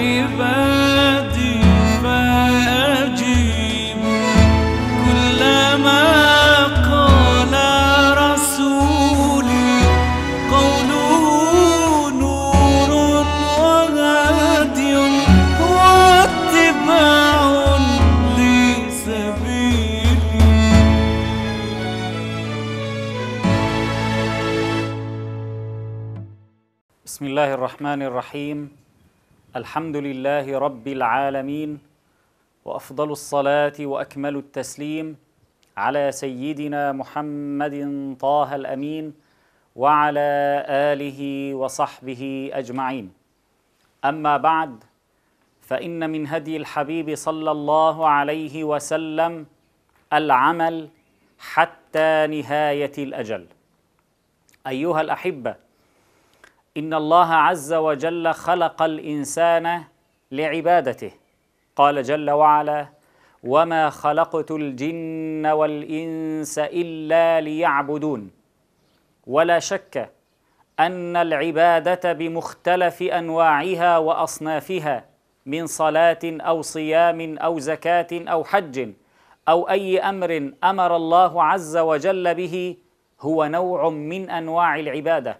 عبادي فأجيب كلما قال رسولي قوله نور وهادي واتباع لسبيلي بسم الله الرحمن الرحيم الحمد لله رب العالمين وافضل الصلاه واكمل التسليم على سيدنا محمد طه الامين وعلى اله وصحبه اجمعين اما بعد فان من هدي الحبيب صلى الله عليه وسلم العمل حتى نهايه الاجل ايها الاحبه إن الله عز وجل خلق الإنسان لعبادته قال جل وعلا وما خلقت الجن والإنس إلا ليعبدون ولا شك أن العبادة بمختلف أنواعها وأصنافها من صلاة أو صيام أو زكاة أو حج أو أي أمر أمر الله عز وجل به هو نوع من أنواع العبادة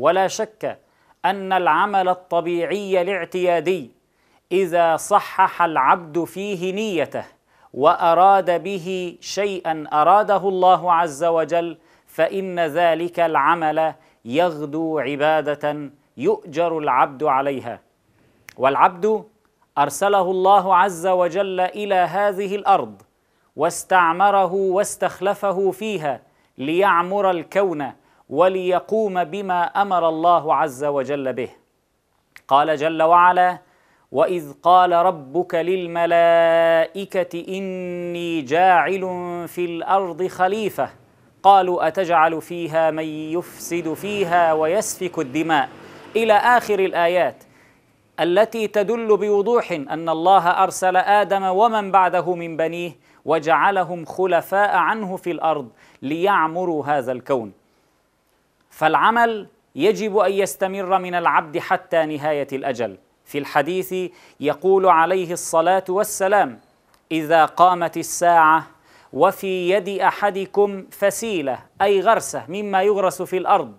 ولا شك أن العمل الطبيعي الاعتيادي إذا صحح العبد فيه نيته وأراد به شيئا أراده الله عز وجل فإن ذلك العمل يغدو عبادة يؤجر العبد عليها والعبد أرسله الله عز وجل إلى هذه الأرض واستعمره واستخلفه فيها ليعمر الكون وليقوم بما امر الله عز وجل به قال جل وعلا واذ قال ربك للملائكه اني جاعل في الارض خليفه قالوا اتجعل فيها من يفسد فيها ويسفك الدماء الى اخر الايات التي تدل بوضوح ان الله ارسل ادم ومن بعده من بنيه وجعلهم خلفاء عنه في الارض ليعمروا هذا الكون فالعمل يجب ان يستمر من العبد حتى نهايه الاجل في الحديث يقول عليه الصلاه والسلام اذا قامت الساعه وفي يد احدكم فسيله اي غرسه مما يغرس في الارض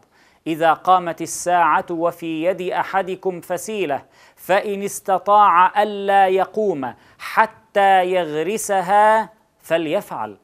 اذا قامت الساعه وفي يد احدكم فسيله فان استطاع الا يقوم حتى يغرسها فليفعل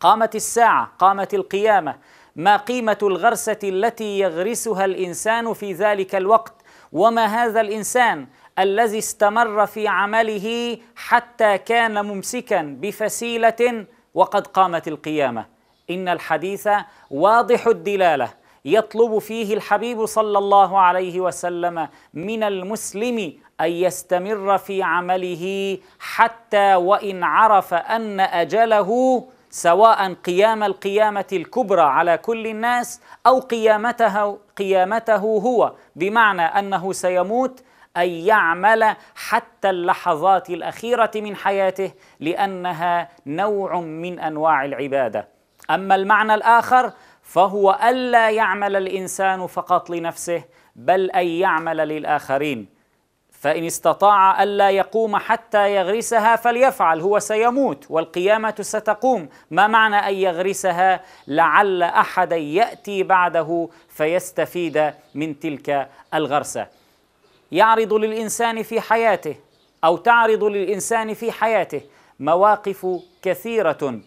قامت الساعه قامت القيامه ما قيمة الغرسة التي يغرسها الإنسان في ذلك الوقت وما هذا الإنسان الذي استمر في عمله حتى كان ممسكا بفسيلة وقد قامت القيامة إن الحديث واضح الدلالة يطلب فيه الحبيب صلى الله عليه وسلم من المسلم ان يستمر في عمله حتى وان عرف ان اجله سواء قيام القيامة الكبرى على كل الناس أو قيامته قيامته هو بمعنى أنه سيموت أن يعمل حتى اللحظات الأخيرة من حياته لأنها نوع من أنواع العبادة أما المعنى الآخر فهو ألا يعمل الإنسان فقط لنفسه بل أن يعمل للآخرين فإن استطاع ألا يقوم حتى يغرسها فليفعل هو سيموت والقيامة ستقوم ما معنى أن يغرسها لعل أحدا يأتي بعده فيستفيد من تلك الغرسة يعرض للإنسان في حياته أو تعرض للإنسان في حياته مواقف كثيرة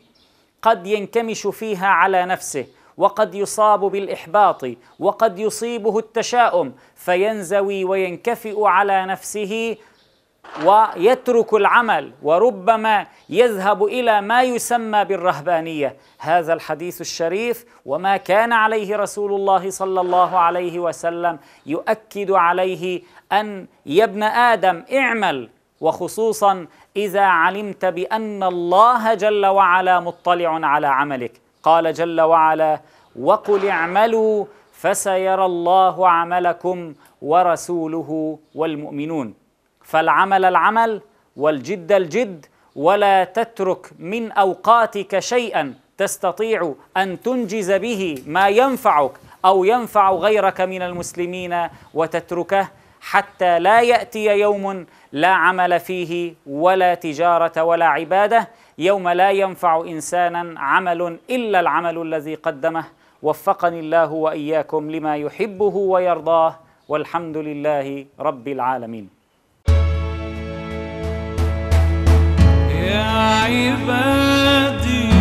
قد ينكمش فيها على نفسه وقد يصاب بالإحباط وقد يصيبه التشاؤم فينزوي وينكفئ على نفسه ويترك العمل وربما يذهب الى ما يسمى بالرهبانيه هذا الحديث الشريف وما كان عليه رسول الله صلى الله عليه وسلم يؤكد عليه ان يا ابن ادم اعمل وخصوصا اذا علمت بان الله جل وعلا مطلع على عملك قال جل وعلا وقل اعملوا فسيرى الله عملكم ورسوله والمؤمنون فالعمل العمل والجد الجد ولا تترك من اوقاتك شيئا تستطيع ان تنجز به ما ينفعك او ينفع غيرك من المسلمين وتتركه حتى لا ياتي يوم لا عمل فيه ولا تجاره ولا عباده يوم لا ينفع إنسانا عمل إلا العمل الذي قدمه وفقني الله وإياكم لما يحبه ويرضاه والحمد لله رب العالمين يا عبادي